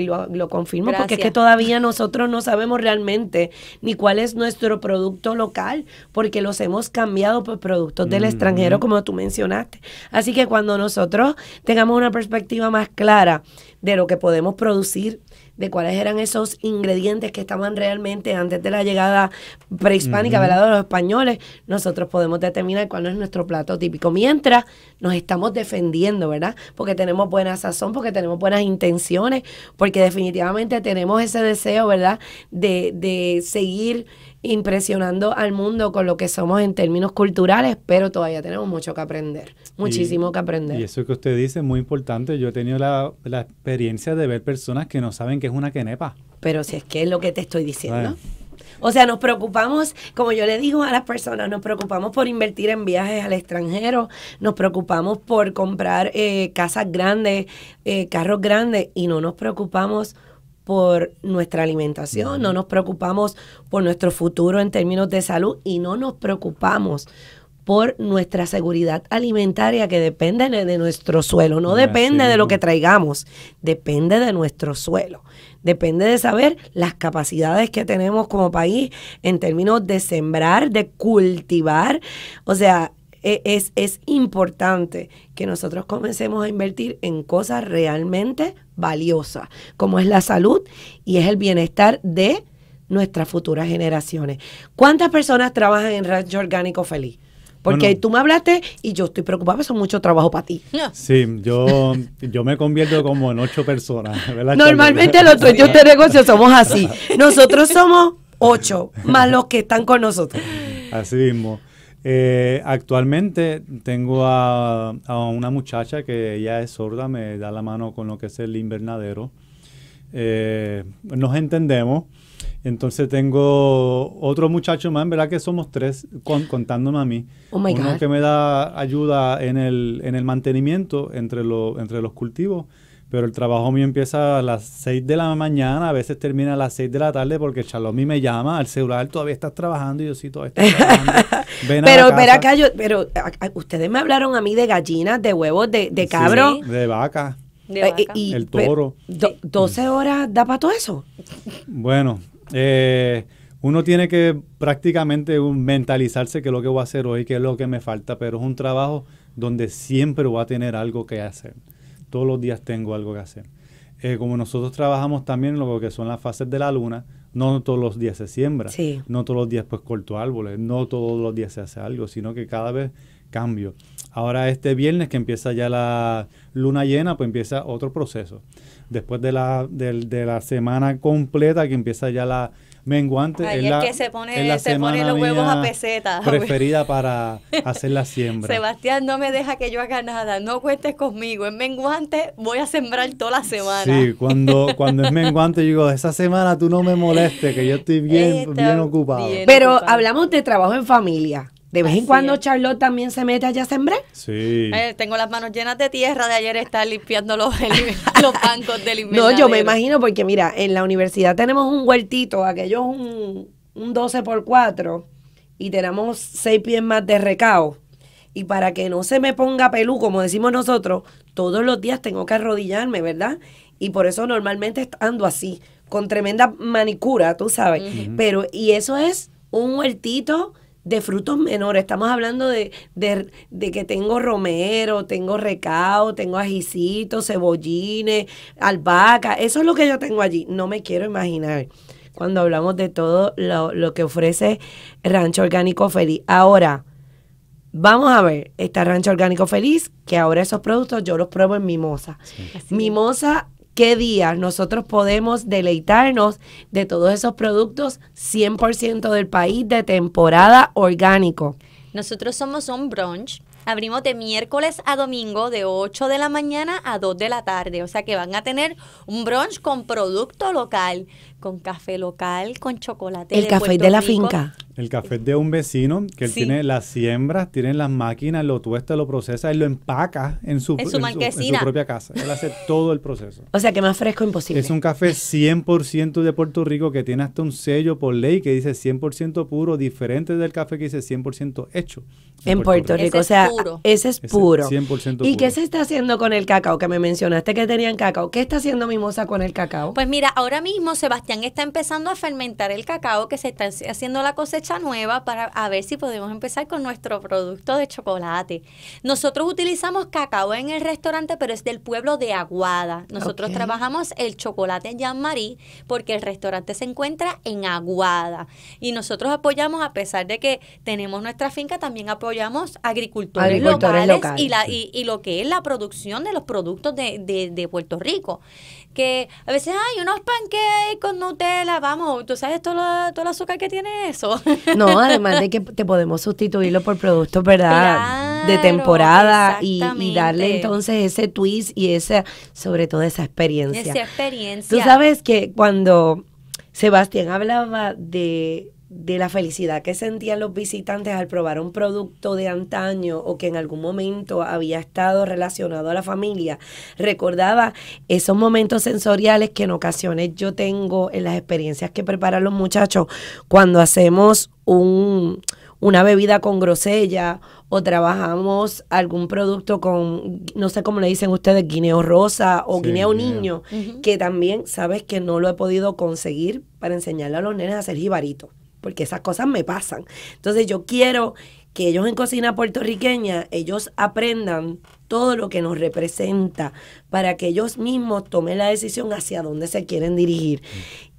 confirmo, porque es que todavía nosotros no sabemos realmente ni cuál es nuestro producto local, porque los hemos cambiado por productos del mm. extranjero, como tú mencionaste. Así que cuando nosotros tengamos una perspectiva más clara de lo que podemos producir de cuáles eran esos ingredientes que estaban realmente antes de la llegada prehispánica, ¿verdad? De los españoles, nosotros podemos determinar cuál es nuestro plato típico. Mientras nos estamos defendiendo, ¿verdad? Porque tenemos buena sazón, porque tenemos buenas intenciones, porque definitivamente tenemos ese deseo, ¿verdad? De, de seguir impresionando al mundo con lo que somos en términos culturales, pero todavía tenemos mucho que aprender, muchísimo que aprender. Y eso que usted dice es muy importante. Yo he tenido la, experiencia de ver personas que no saben qué es una quenepa. Pero si es que es lo que te estoy diciendo. O sea, nos preocupamos, como yo le digo a las personas, nos preocupamos por invertir en viajes al extranjero, nos preocupamos por comprar eh, casas grandes, eh, carros grandes, y no nos preocupamos por nuestra alimentación, no nos preocupamos por nuestro futuro en términos de salud y no nos preocupamos por nuestra seguridad alimentaria que depende de nuestro suelo, no depende de lo que traigamos, depende de nuestro suelo, depende de saber las capacidades que tenemos como país en términos de sembrar, de cultivar, o sea, e, es, es importante que nosotros comencemos a invertir en cosas realmente valiosa, como es la salud y es el bienestar de nuestras futuras generaciones. ¿Cuántas personas trabajan en Rancho Orgánico Feliz? Porque tú me hablaste y yo estoy preocupada, eso es mucho trabajo para ti. Sí, yo, yo me convierto como en ocho personas. Normalmente los dueños de negocio somos así. Nosotros somos ocho, más los que están con nosotros. Así mismo. Eh, actualmente tengo a, una muchacha que ya es sorda, me da la mano con lo que es el invernadero. Eh, nos entendemos. Entonces tengo otro muchacho más, en verdad que somos tres contándome a mí. Oh Uno que me da ayuda en el, en el mantenimiento entre, entre los cultivos pero el trabajo mío empieza a las 6 de la mañana, a veces termina a las 6 de la tarde porque Charlomi me llama al celular, todavía estás trabajando y yo sí, todavía estás pero, pero acá yo, pero ustedes me hablaron a mí de gallinas, de huevos, de, de de eh, eh, vaca. y, el toro. ¿12 mm. horas da para todo eso? Bueno, eh, uno tiene que prácticamente mentalizarse qué es lo que voy a hacer hoy, qué es lo que me falta, pero es un trabajo donde siempre voy a tener algo que hacer todos los días tengo algo que hacer. Eh, como nosotros trabajamos también lo que son las fases de la luna, no todos los días se siembra, no todos los días pues corto árboles, no todos los días se hace algo, sino que cada vez cambio. Ahora este viernes que empieza ya la luna llena, pues empieza otro proceso. Después de la, de la semana completa que empieza ya la, menguante es, la, que se pone, los huevos a peseta. Preferida para hacer la siembra. Sebastián, no me deja que yo haga nada, no cuentes conmigo. En menguante, voy a sembrar toda la semana. Sí, cuando, cuando es menguante, yo digo, esa semana tú no me molestes, que yo estoy bien, bien ocupado. Pero hablamos de trabajo en familia. De vez en cuando Charlotte también se mete allá sembré. Sí. Eh, tengo las manos llenas de tierra de ayer está limpiando los, los bancos del invernadero. No, yo me imagino porque mira, en la universidad tenemos un huertito, aquello es un, 12 por 4 y tenemos 6 pies más de recao. Y para que no se me ponga pelú, como decimos nosotros, todos los días tengo que arrodillarme, ¿verdad? Y por eso normalmente ando así, con tremenda manicura, tú sabes. Pero, y eso es un huertito de frutos menores. Estamos hablando de, de, que tengo romero, tengo recao, tengo ajicito, cebollines, albahaca. Eso es lo que yo tengo allí. No me quiero imaginar cuando hablamos de todo lo, que ofrece Rancho Orgánico Feliz. Ahora, Vamos a ver, está Rancho Orgánico Feliz, que ahora esos productos yo los pruebo en Mimosa. Mimosa qué día nosotros podemos deleitarnos de todos esos productos 100% del país de temporada orgánico. Nosotros somos un brunch. Abrimos de miércoles a domingo de 8 de la mañana a 2 de la tarde. O sea que van a tener un brunch con producto local, con café local, con chocolate. El café de la finca. El café de un vecino que él tiene las siembras, tiene las máquinas, lo tuesta, lo procesa y lo empaca en su, en su, propia casa. Él hace todo el proceso. O sea que más fresco imposible. Es un café 100% de Puerto Rico que tiene hasta un sello por ley que dice 100% puro, diferente del café que dice 100% hecho. En, Puerto, Rico. O sea, ese es puro. 100% puro. ¿Y qué se está haciendo con el cacao? Que me mencionaste que tenían cacao. ¿Qué está haciendo Mimosa con el cacao? Pues mira, ahora mismo Sebastián está empezando a fermentar el cacao que se está haciendo la cosecha nueva para a ver si podemos empezar con nuestro producto de chocolate. Nosotros utilizamos cacao en el restaurante, pero es del pueblo de Aguada. Nosotros trabajamos el chocolate en Jean Marie porque el restaurante se encuentra en Aguada. Y nosotros apoyamos, a pesar de que tenemos nuestra finca, también apoyamos agricultores, locales, Y, y, lo que es la producción de los productos de, de, de Puerto Rico que a veces hay unos pancakes con Nutella, vamos, tú sabes todo, todo el azúcar que tiene eso. No, además de que te podemos sustituirlo por productos, ¿verdad? de temporada y, y, darle entonces ese twist y esa, sobre todo esa experiencia. Esa experiencia. Tú sabes que cuando Sebastián hablaba de de la felicidad que sentían los visitantes al probar un producto de antaño o que en algún momento había estado relacionado a la familia, recordaba esos momentos sensoriales que en ocasiones yo tengo en las experiencias que preparan los muchachos cuando hacemos un, una bebida con grosella o trabajamos algún producto con, no sé cómo le dicen ustedes, guineo rosa o guineo niño, que también sabes que no lo he podido conseguir para enseñarle a los nenes a hacer jibarito porque esas cosas me pasan. Entonces yo quiero que ellos en cocina puertorriqueña, ellos aprendan todo lo que nos representa para que ellos mismos tomen la decisión hacia dónde se quieren dirigir. Mm.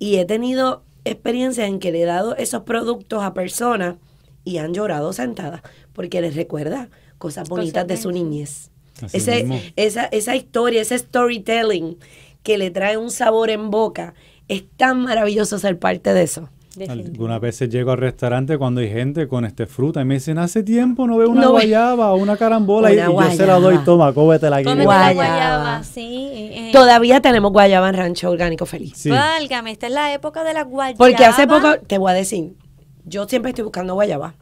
Y he tenido experiencias en que le he dado esos productos a personas y han llorado sentadas porque les recuerda cosas bonitas de su niñez. Ese, esa, esa historia, ese storytelling que le trae un sabor en boca, es tan maravilloso ser parte de eso. Algunas veces llego al restaurante cuando hay gente con este fruta y me dicen, hace tiempo no veo una guayaba o una carambola y, yo se la doy, toma, cóbete la guayaba. sí. Eh, eh. Todavía tenemos guayaba en Rancho Orgánico Feliz. Válgame, esta es la época de la guayaba. Porque hace poco, te voy a decir, yo siempre estoy buscando guayaba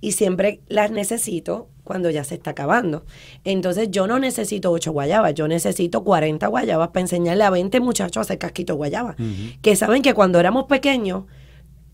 y siempre las necesito cuando ya se está acabando. Entonces yo no necesito ocho guayabas, yo necesito 40 guayabas para enseñarle a 20 muchachos a hacer casquitos guayaba. Que saben que cuando éramos pequeños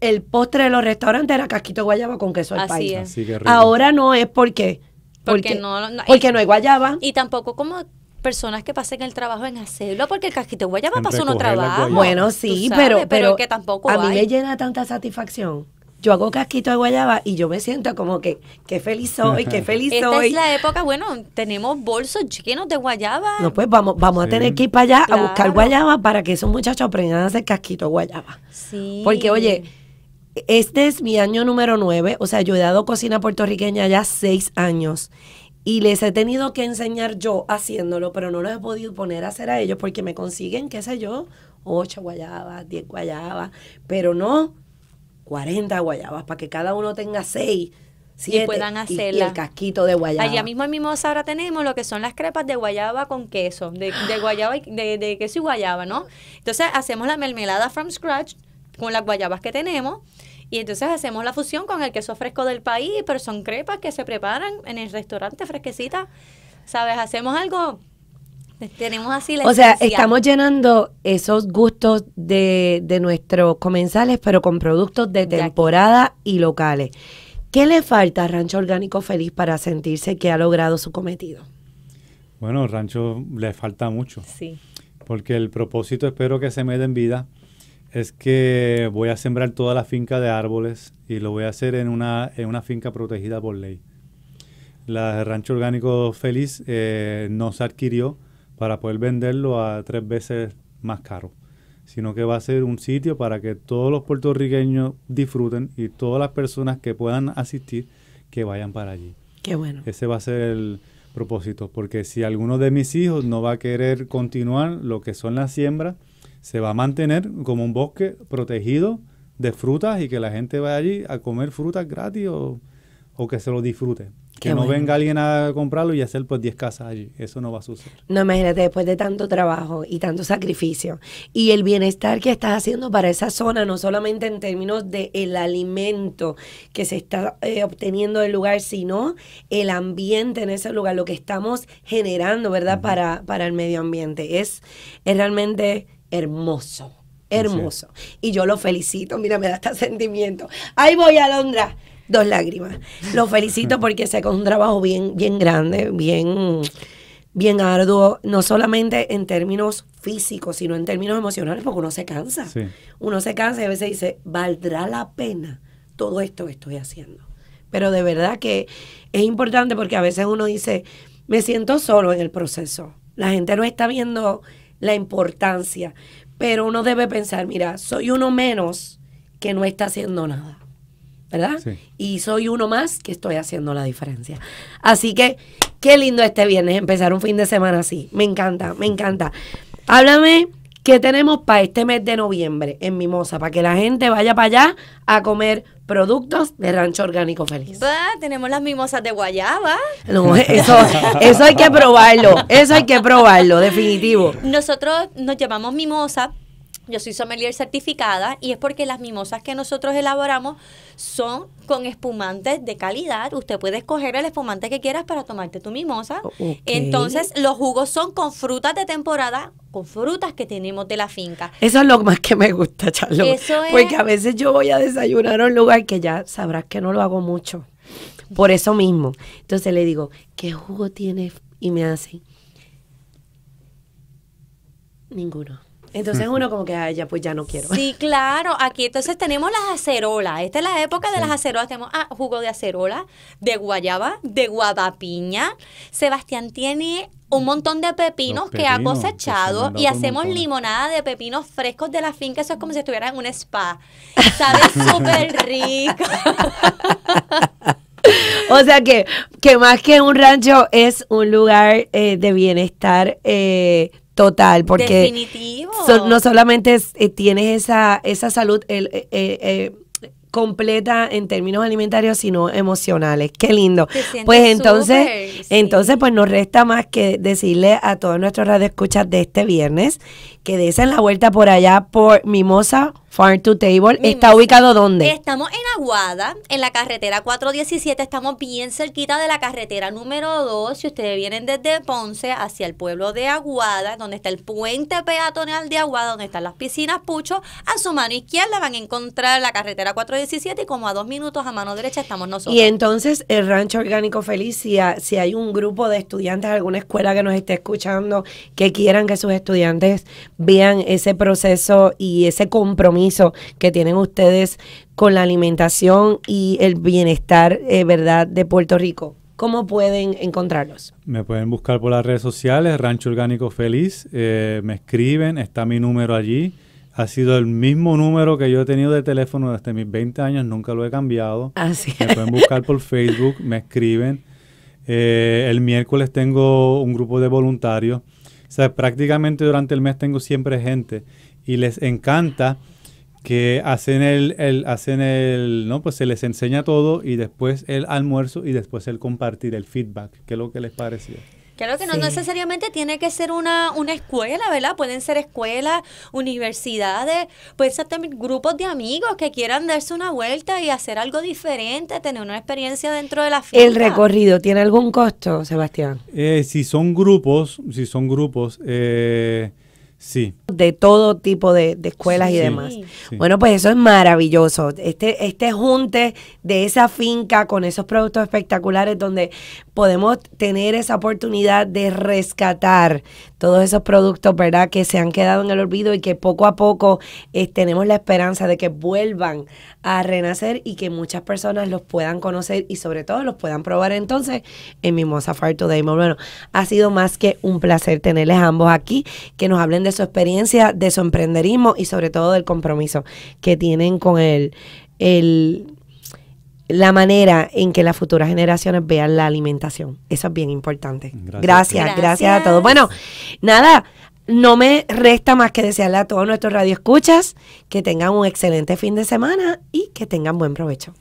el postre de los restaurantes era casquito guayaba con queso al país. que Ahora no es porque porque, no, porque no hay guayaba. Y tampoco como personas que pasen el trabajo en hacerlo porque el casquito de guayaba pasó no trabajo. Bueno, sí, pero, pero, que tampoco a mí me llena tanta satisfacción yo hago casquito de guayaba y yo me siento como que qué feliz soy, qué feliz soy. Esta es la época, bueno, tenemos bolsos chiquenos de guayaba. No, pues vamos, vamos a tener que ir para allá a buscar guayaba para que esos muchachos aprendan a hacer casquito de guayaba. Sí. Porque, oye, este es mi año número 9, o sea, yo he dado cocina puertorriqueña ya seis años y les he tenido que enseñar yo haciéndolo, pero no los he podido poner a hacer a ellos porque me consiguen, qué sé yo, Ocho guayabas, 10 guayabas, pero no 40 guayabas para que cada uno tenga seis y puedan hacerla. Y, el casquito de guayaba. Allá mismo en Mimosa ahora tenemos lo que son las crepas de guayaba con queso, de, guayaba y, de queso y guayaba, ¿no? Entonces hacemos la mermelada from scratch con las guayabas que tenemos y entonces hacemos la fusión con el queso fresco del país, pero son crepas que se preparan en el restaurante fresquecita. ¿Sabes? Hacemos algo tenemos así la O sea, estamos llenando esos gustos de, nuestros comensales, pero con productos de temporada y locales. ¿Qué le falta a Rancho Orgánico Feliz para sentirse que ha logrado su cometido? Bueno, Rancho le falta mucho. Sí. Porque el propósito espero que se me dé en vida es que voy a sembrar toda la finca de árboles y lo voy a hacer en una, finca protegida por ley. La Rancho Orgánico Feliz eh, no se adquirió para poder venderlo a tres veces más caro, sino que va a ser un sitio para que todos los puertorriqueños disfruten y todas las personas que puedan asistir que vayan para allí. Qué bueno. Ese va a ser el propósito, porque si alguno de mis hijos no va a querer continuar lo que son las siembras, se va a mantener como un bosque protegido de frutas y que la gente vaya allí a comer frutas gratis o, que se lo disfrute. que no venga alguien a comprarlo y hacer pues 10 casas allí. Eso no va a suceder. No, imagínate, después de tanto trabajo y tanto sacrificio y el bienestar que estás haciendo para esa zona, no solamente en términos del el alimento que se está eh, obteniendo del lugar, sino el ambiente en ese lugar, lo que estamos generando, ¿verdad? para, para el medio ambiente. Es, es realmente hermoso, hermoso. Y yo lo felicito, mira, me da hasta sentimiento. Ahí voy, a Alondra. Dos lágrimas. Lo felicito porque sé que es un trabajo bien, bien grande, bien, bien arduo, no solamente en términos físicos, sino en términos emocionales, porque uno se cansa. Uno se cansa y a veces dice, ¿valdrá la pena todo esto que estoy haciendo? Pero de verdad que es importante porque a veces uno dice, me siento solo en el proceso. La gente no está viendo la importancia. Pero uno debe pensar, mira, soy uno menos que no está haciendo nada. ¿Verdad? Y soy uno más que estoy haciendo la diferencia. Así que qué lindo este viernes empezar un fin de semana así. Me encanta, me encanta. Háblame ¿Qué tenemos para este mes de noviembre en Mimosa? Para que la gente vaya para allá a comer productos de Rancho Orgánico Feliz. tenemos las mimosas de guayaba. eso, eso hay que probarlo, eso hay que probarlo, definitivo. Nosotros nos llamamos mimosa yo soy sommelier certificada y es porque las mimosas que nosotros elaboramos son con espumantes de calidad. Usted puede escoger el espumante que quieras para tomarte tu mimosa. Entonces, los jugos son con frutas de temporada, con frutas que tenemos de la finca. Eso es lo más que me gusta, Charlotte. Porque a veces yo voy a desayunar a un lugar que ya sabrás que no lo hago mucho. Por eso mismo. Entonces le digo, ¿qué jugo tienes? Y me hace. ninguno. Entonces uno como que, ya pues ya no quiero. Sí, claro. Aquí entonces tenemos las acerolas. Esta es la época de las acerolas. Tenemos ah, jugo de acerola, de guayaba, de guadapiña. Sebastián tiene un montón de pepinos, que ha cosechado y hacemos limonada de pepinos frescos de la finca. Eso es como si estuviera en un spa. Sabe súper rico. O sea que, que más que un rancho es un lugar eh, de bienestar eh, Total, porque no solamente eh, tienes esa, esa salud eh, eh, completa en términos alimentarios, sino emocionales. Qué lindo. Pues entonces, entonces pues nos resta más que decirle a todos nuestros radioescuchas de este viernes que desen la vuelta por allá por Mimosa Farm to Table. ¿Está ubicado dónde? Estamos en Aguada, en la carretera 417. Estamos bien cerquita de la carretera número 2. Si ustedes vienen desde Ponce hacia el pueblo de Aguada, donde está el puente peatonal de Aguada, donde están las piscinas Pucho, a su mano izquierda van a encontrar la carretera 417 y como a dos minutos a mano derecha estamos nosotros. Y entonces el Rancho Orgánico Felicia, si, si hay un grupo de estudiantes, de alguna escuela que nos esté escuchando, que quieran que sus estudiantes vean ese proceso y ese compromiso que tienen ustedes con la alimentación y el bienestar, eh, ¿verdad?, de Puerto Rico. ¿Cómo pueden encontrarlos? Me pueden buscar por las redes sociales, Rancho Orgánico Feliz, eh, me escriben, está mi número allí. Ha sido el mismo número que yo he tenido de teléfono desde mis 20 años, nunca lo he cambiado. Así Me pueden buscar por Facebook, me escriben. Eh, el miércoles tengo un grupo de voluntarios. O sea, prácticamente durante el mes tengo siempre gente y les encanta que hacen el, el, hacen el, ¿no? Pues se les enseña todo y después el almuerzo y después el compartir, el feedback. ¿Qué es lo que les pareció? Claro que no necesariamente tiene que ser una, una escuela, ¿verdad? Pueden ser escuelas, universidades, pueden ser también grupos de amigos que quieran darse una vuelta y hacer algo diferente, tener una experiencia dentro de la fiesta. ¿El recorrido tiene algún costo, Sebastián? Eh, si son grupos, si son grupos, eh, Sí. De todo tipo de, escuelas y demás. Bueno, pues eso es maravilloso. Este, este junte de esa finca con esos productos espectaculares donde podemos tener esa oportunidad de rescatar todos esos productos, ¿verdad? Que se han quedado en el olvido y que poco a poco eh, tenemos la esperanza de que vuelvan a renacer y que muchas personas los puedan conocer y sobre todo los puedan probar entonces en Mimosa Fire Today. Bueno, ha sido más que un placer tenerles ambos aquí, que nos hablen de su experiencia, de su emprenderismo y sobre todo del compromiso que tienen con el, el la manera en que las futuras generaciones vean la alimentación. Eso es bien importante. Gracias, gracias, a todos. Bueno, nada, no me resta más que desearle a todos nuestros radioescuchas que tengan un excelente fin de semana y que tengan buen provecho.